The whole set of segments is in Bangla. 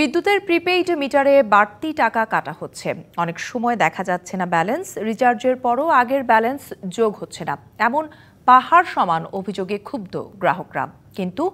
বিদ্যুতের প্রিপেইড মিটারে বাড়তি টাকা কাটা হচ্ছে অনেক সময় দেখা যাচ্ছে না ব্যালেন্স রিচার্জের পরও আগের ব্যালেন্স যোগ হচ্ছে না এমন পাহাড় সমান অভিযোগে ক্ষুব্ধ গ্রাহকরা কিন্তু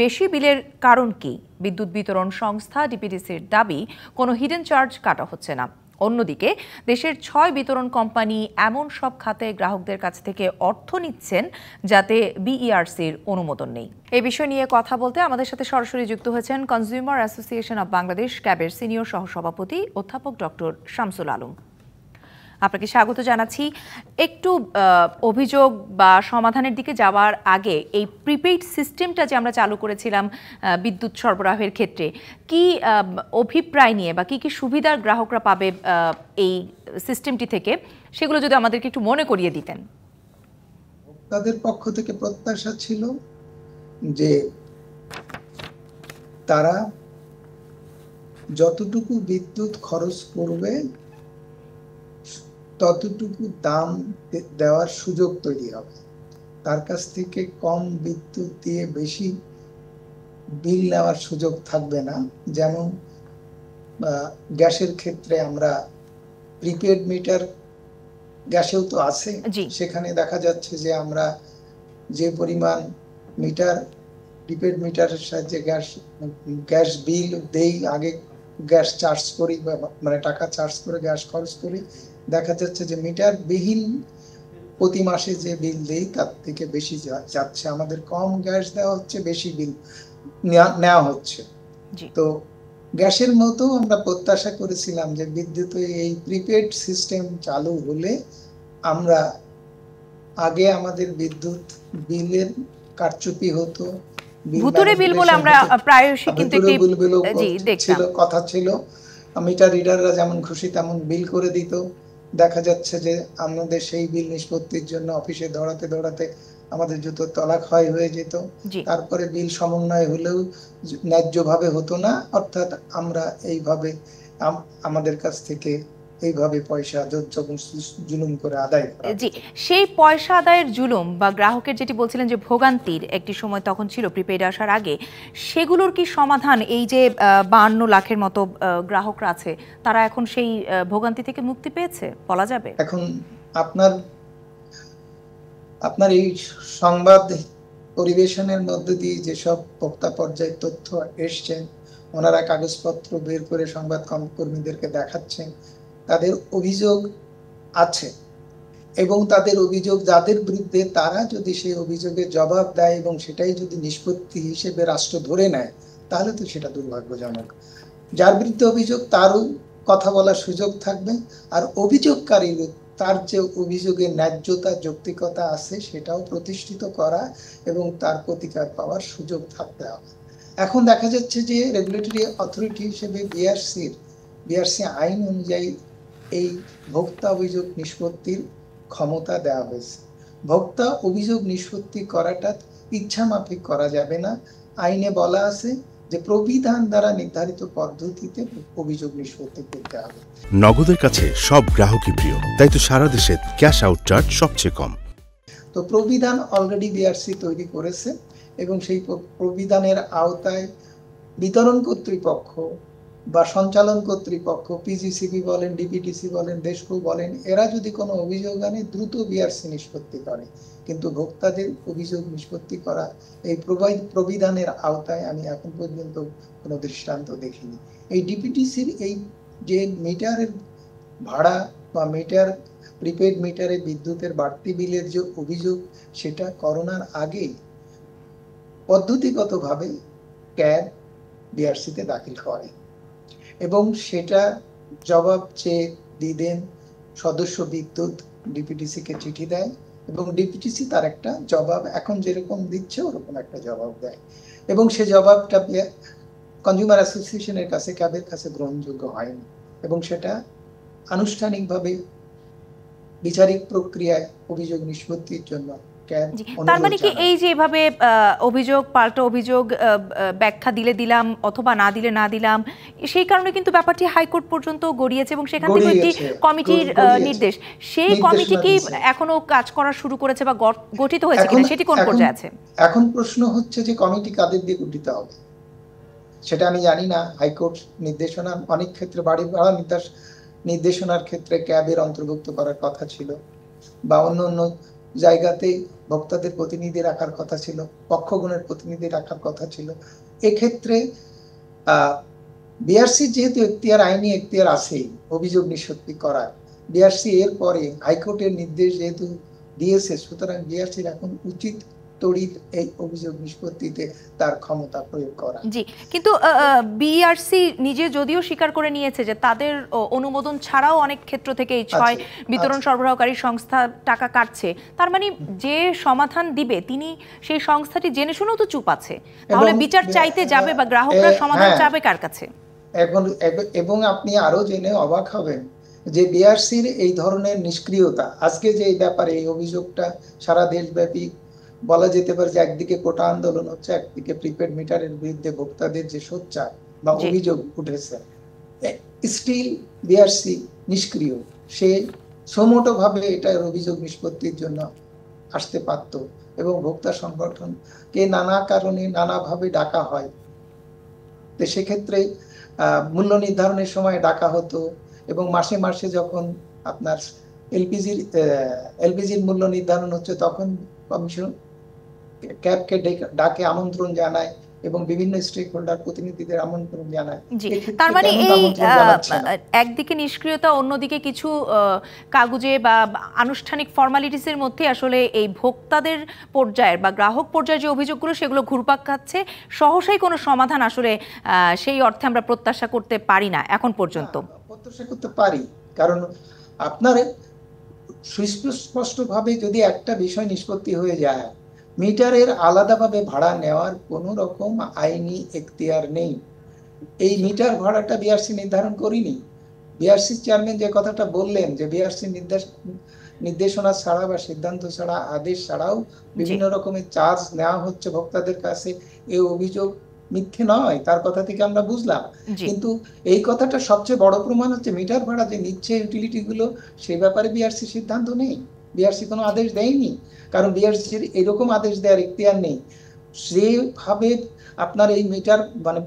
বেশি বিলের কারণ কি বিদ্যুৎ বিতরণ সংস্থা ডিপিডিসির দাবি কোনো হিডেন চার্জ কাটা হচ্ছে না অন্যদিকে দেশের ছয় বিতরণ কোম্পানি এমন সব খাতে গ্রাহকদের কাছ থেকে অর্থ নিচ্ছেন যাতে বিইআরসির অনুমোদন নেই এ বিষয় নিয়ে কথা বলতে আমাদের সাথে সরাসরি যুক্ত হয়েছেন কনজিউমার অ্যাসোসিয়েশন অব বাংলাদেশ ক্যাবের সিনিয়র সহসভাপতি অধ্যাপক ডক্টর শামসুল আলম আপনাকে স্বাগত জানাচ্ছি একটু অভিযোগ বা সমাধানের দিকে যাওয়ার আগে এই প্রিপেইড সিস্টেমটা যে আমরা চালু করেছিলাম বিদ্যুৎ সরবরাহের ক্ষেত্রে কি অভিপ্রায় নিয়ে বা কি কি সুবিধার গ্রাহকরা পাবে এই সিস্টেমটি থেকে সেগুলো যদি আমাদেরকে একটু মনে করিয়ে দিতেন তাদের পক্ষ থেকে প্রত্যাশা ছিল যে তারা যতটুকু বিদ্যুৎ খরচ করবে ততটুকু দাম দেওয়ার সুযোগ তৈরি হবে তার কাছ থেকে কম বিদ্যুৎ দিয়ে বেশি বিল নেওয়ার সুযোগ থাকবে না যেমন গ্যাসের ক্ষেত্রে আমরা প্রিপেড মিটার গ্যাসেও তো আছে সেখানে দেখা যাচ্ছে যে আমরা যে পরিমাণ মিটার প্রিপেড মিটারের সাহায্যে গ্যাস গ্যাস বিল দেই আগে গ্যাস চার্জ করি মানে টাকা চার্জ করে গ্যাস খরচ করি দেখা যাচ্ছে যে মিটার বিহীন প্রতি মাসে যে বিল দিই তার থেকে বেশি যাচ্ছে আমাদের কম গ্যাস দেওয়া হচ্ছে বেশি বিল নেওয়া হচ্ছে তো গ্যাসের মতো আমরা প্রত্যাশা করেছিলাম যে বিদ্যুৎ এই প্রিপেড সিস্টেম চালু হলে আমরা আগে আমাদের বিদ্যুৎ বিলের কারচুপি হতো ভুতুরে বিল বলে আমরা প্রায়শই কিন্তু একটি জি দেখতাম কথা ছিল মিটার রিডাররা যেমন খুশি তেমন বিল করে দিত দেখা যাচ্ছে যে আমাদের সেই বিল নিষ্পত্তির জন্য অফিসে দৌড়াতে দৌড়াতে আমাদের জুতো তলাক হয় হয়ে যেত তারপরে বিল সমন্বয় হলেও ন্যায্যভাবে হতো না অর্থাৎ আমরা এইভাবে আমাদের কাছ থেকে এইভাবে পয়সা জুলুম করে আদায় জি সেই পয়সা আদায়ের জুলুম বা গ্রাহকের যেটি বলছিলেন যে ভোগান্তির একটি সময় তখন ছিল প্রিপেড আসার আগে সেগুলোর কি সমাধান এই যে লাখের মতো গ্রাহকরা আছে তারা এখন সেই ভোগান্তি থেকে মুক্তি পেয়েছে বলা যাবে এখন আপনার আপনার এই সংবাদ পরিবেশনের মধ্যে দিয়ে যেসব বক্তা তথ্য এসছেন ওনারা কাগজপত্র বের করে সংবাদ দেখাচ্ছেন তাদের অভিযোগ আছে এবং তাদের অভিযোগ যাদের বিরুদ্ধে তারা যদি সেই অভিযোগে জবাব দেয় এবং সেটাই যদি নিষ্পত্তি হিসেবে রাষ্ট্র ধরে নেয় তাহলে তো সেটা দুর্ভাগ্যজনক যার বিরুদ্ধে অভিযোগ তারও কথা বলার সুযোগ থাকবে আর অভিযোগকারী তার যে অভিযোগের ন্যায্যতা যৌক্তিকতা আছে সেটাও প্রতিষ্ঠিত করা এবং তার প্রতিকার পাওয়ার সুযোগ থাকতে হবে এখন দেখা যাচ্ছে যে রেগুলেটরি অথরিটি হিসেবে বিআরসির বিআরসি আইন অনুযায়ী এই ভোক্তা অভিযোগ নিষ্পত্তির ক্ষমতা দেওয়া হয়েছে ভোক্তা অভিযোগ নিষ্পত্তি করাটা ইচ্ছা মাফিক করা যাবে না আইনে বলা আছে যে প্রবিধান দ্বারা নির্ধারিত পদ্ধতিতে অভিযোগ নিষ্পত্তি করতে হবে নগদের কাছে সব গ্রাহকই প্রিয় তাই তো সারা দেশে ক্যাশ আউট চার্জ সবচেয়ে কম তো প্রবিধান অলরেডি বিআরসি তৈরি করেছে এবং সেই প্রবিধানের আওতায় বিতরণ কর্তৃপক্ষ বা সঞ্চালন কর্তৃপক্ষ পিজিসিবি বলেন ডিপিটিসি বলেন দেশকু বলেন এরা যদি কোনো অভিযোগ আনে দ্রুত বিআরসি নিষ্পত্তি করে কিন্তু ভোক্তাদের অভিযোগ নিষ্পত্তি করা এই প্রবিধানের আওতায় আমি এখন পর্যন্ত কোনো দৃষ্টান্ত দেখিনি এই ডিপিটিসির এই যে মিটারের ভাড়া বা মিটার প্রিপেড মিটারে বিদ্যুতের বাড়তি বিলের যে অভিযোগ সেটা করোনার আগে পদ্ধতিগতভাবে ক্যাব বিআরসিতে দাখিল করে এবং সেটা জবাব চেয়ে দিয়ে দেন সদস্য বিদ্যুৎ ডিপিটিসিকে চিঠি দেয় এবং ডিপিটিসি তার একটা জবাব এখন যেরকম দিচ্ছে ওরকম একটা জবাব দেয় এবং সে জবাবটা কনজিউমার অ্যাসোসিয়েশনের কাছে ক্যাবের কাছে গ্রহণযোগ্য হয়নি এবং সেটা আনুষ্ঠানিকভাবে বিচারিক প্রক্রিয়ায় অভিযোগ নিষ্পত্তির জন্য তার মানে কি এই যে এভাবে অভিযোগ পাল্টা অভিযোগ ব্যাখ্যা দিলে দিলাম অথবা না দিলে না দিলাম সেই কারণে কিন্তু ব্যাপারটি হাইকোর্ট পর্যন্ত গড়িয়েছে এবং সেখান থেকে একটি কমিটির নির্দেশ সেই কমিটি কি এখনো কাজ করা শুরু করেছে বা গঠিত হয়েছে কিনা সেটি কোন পর্যায়ে আছে এখন প্রশ্ন হচ্ছে যে কমিটি কাদের দিয়ে গঠিত হবে সেটা আমি জানি না হাইকোর্ট নির্দেশনা অনেক ক্ষেত্রে বাড়ি ভাড়া নির্দেশনার ক্ষেত্রে ক্যাবের অন্তর্ভুক্ত করার কথা ছিল বা অন্য অন্য জায়গাতেই ভক্তদের প্রতিনিধি রাখার কথা ছিল পক্ষগণের প্রতিনিধি রাখার কথা ছিল এক্ষেত্রে বিআরসি যেহেতু এখতিয়ার আইনি এখতিয়ার আছেই অভিযোগ নিষ্পত্তি করার বিআরসি এর পরে হাইকোর্টের নির্দেশ যেহেতু দিয়েছে সুতরাং বিআরসির এখন উচিত তড়িৎ এই অভিযোগ নিষ্পত্তিতে তার ক্ষমতা প্রয়োগ করা জি কিন্তু বিআরসি e নিজে যদিও স্বীকার করে নিয়েছে যে তাদের অনুমোদন ছাড়াও অনেক ক্ষেত্র থেকে এই ছয় বিতরণ সরবরাহকারী সংস্থা টাকা কাটছে তার মানে যে সমাধান দিবে তিনি সেই সংস্থাটি জেনে শুনেও তো চুপ আছে তাহলে বিচার চাইতে যাবে বা গ্রাহকরা সমাধান হ্যাঁ। চাবে কার কাছে এখন এবং আপনি আরো জেনে অবাক হবেন যে বিআরসির e এই ধরনের নিষ্ক্রিয়তা আজকে যে এই ব্যাপারে এই অভিযোগটা সারা দেশব্যাপী বলা যেতে পারে যে একদিকে কোটা আন্দোলন হচ্ছে একদিকে প্রিপেড মিটারের বিরুদ্ধে ভোক্তাদের যে সোচ্চার বা অভিযোগ উঠেছে স্টিল বিআরসি নিষ্ক্রিয় সে ভাবে এটার অভিযোগ নিষ্পত্তির জন্য আসতে পারত এবং ভোক্তা সংগঠন কে নানা কারণে নানাভাবে ডাকা হয় তো সেক্ষেত্রে মূল্য নির্ধারণের সময় ডাকা হতো এবং মাসে মাসে যখন আপনার এলপিজির এলপিজির মূল্য নির্ধারণ হচ্ছে তখন কমিশন ক্যাবকে ডাকে আমন্ত্রণ জানায় এবং বিভিন্ন স্টেক হোল্ডার প্রতিনিধিদের আমন্ত্রণ জানায় তার মানে এই একদিকে নিষ্ক্রিয়তা অন্যদিকে কিছু কাগজে বা আনুষ্ঠানিক ফর্মালিটিসের মধ্যে আসলে এই ভোক্তাদের পর্যায়ের বা গ্রাহক পর্যায়ের যে অভিযোগগুলো সেগুলো ঘুরপাক খাচ্ছে সহসাই কোনো সমাধান আসলে সেই অর্থে আমরা প্রত্যাশা করতে পারি না এখন পর্যন্ত প্রত্যাশা করতে পারি কারণ আপনার সুস্পষ্টভাবে যদি একটা বিষয় নিষ্পত্তি হয়ে যায় মিটারের আলাদাভাবে ভাড়া নেওয়ার কোন রকম আইনি এখতিয়ার নেই এই মিটার ভাড়াটা বিআরসি নির্ধারণ করিনি বিআরসি চেয়ারম্যান যে কথাটা বললেন যে বিআরসি নির্দেশ নির্দেশনা ছাড়া বা সিদ্ধান্ত ছাড়া আদেশ ছাড়াও বিভিন্ন রকমের চার্জ নেওয়া হচ্ছে ভোক্তাদের কাছে এই অভিযোগ মিথ্যে নয় তার কথা থেকে আমরা বুঝলাম কিন্তু এই কথাটা সবচেয়ে বড় প্রমাণ হচ্ছে মিটার ভাড়া যে নিচ্ছে ইউটিলিটি গুলো সে ব্যাপারে বিআরসি সিদ্ধান্ত নেই বিআরসি কোনো আদেশ দেয়নি কারণ বিআরসির এরকম আদেশ দেওয়ার ইখতিয়ার নেই সেভাবে আপনার এই মিটার মানে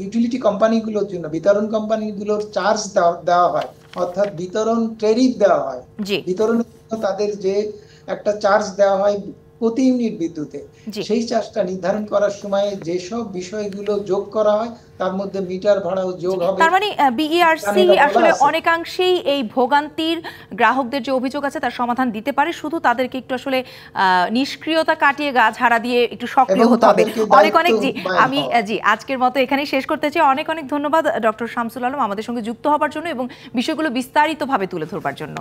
ইউটিলিটি ইয়ে, কোম্পানিগুলোর জন্য বিতরণ কোম্পানিগুলোর চার্জ দেওয়া হয় অর্থাৎ বিতরণ ট্যারিফ দেওয়া হয় বিতরণের জন্য তাদের যে একটা চার্জ দেওয়া হয় প্রতি ইউনিট বিদ্যুতে সেই চার্জটা নির্ধারণ করার সময় যেসব বিষয়গুলো যোগ করা হয় তার মধ্যে মিটার ভাড়াও যোগ হবে তার মানে বিইআরসি e আসলে অনেকাংশেই এই ভোগান্তির গ্রাহকদের যে অভিযোগ আছে তার সমাধান দিতে পারে শুধু তাদেরকে একটু আসলে নিষ্ক্রিয়তা কাটিয়ে গা ঝাড়া দিয়ে একটু সক্রিয় হতে হবে অনেক অনেক জি আমি জি আজকের মতো এখানেই শেষ করতে চাই অনেক অনেক ধন্যবাদ ডক্টর শামসুল আলম আমাদের সঙ্গে যুক্ত হবার জন্য এবং বিষয়গুলো বিস্তারিতভাবে তুলে ধরবার জন্য